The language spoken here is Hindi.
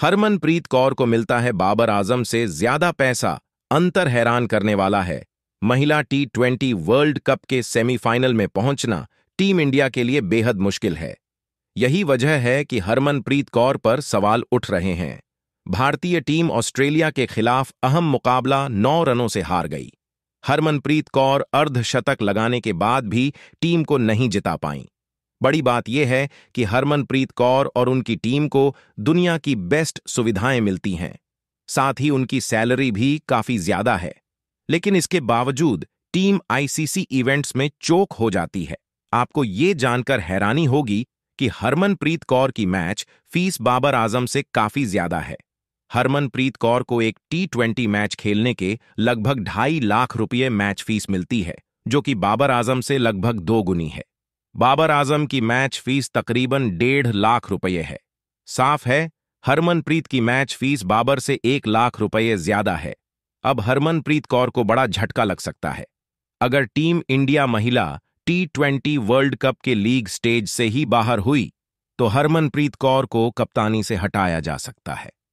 हरमनप्रीत कौर को मिलता है बाबर आजम से ज्यादा पैसा अंतर हैरान करने वाला है महिला टी ट्वेंटी वर्ल्ड कप के सेमीफाइनल में पहुंचना टीम इंडिया के लिए बेहद मुश्किल है यही वजह है कि हरमनप्रीत कौर पर सवाल उठ रहे हैं भारतीय टीम ऑस्ट्रेलिया के खिलाफ अहम मुकाबला नौ रनों से हार गई हरमनप्रीत कौर अर्धशतक लगाने के बाद भी टीम को नहीं जिता पाईं बड़ी बात यह है कि हरमनप्रीत कौर और उनकी टीम को दुनिया की बेस्ट सुविधाएं मिलती हैं साथ ही उनकी सैलरी भी काफी ज्यादा है लेकिन इसके बावजूद टीम आईसीसी इवेंट्स में चोक हो जाती है आपको ये जानकर हैरानी होगी कि हरमनप्रीत कौर की मैच फीस बाबर आजम से काफी ज्यादा है हरमनप्रीत कौर को एक टी ट्वेंटी मैच खेलने के लगभग ढाई लाख रुपये मैच फीस मिलती है जो कि बाबर आजम से लगभग दो गुनी है बाबर आजम की मैच फीस तकरीबन डेढ़ लाख रुपये है साफ है हरमनप्रीत की मैच फीस बाबर से एक लाख रुपये ज्यादा है अब हरमनप्रीत कौर को बड़ा झटका लग सकता है अगर टीम इंडिया महिला टी ट्वेंटी वर्ल्ड कप के लीग स्टेज से ही बाहर हुई तो हरमनप्रीत कौर को कप्तानी से हटाया जा सकता है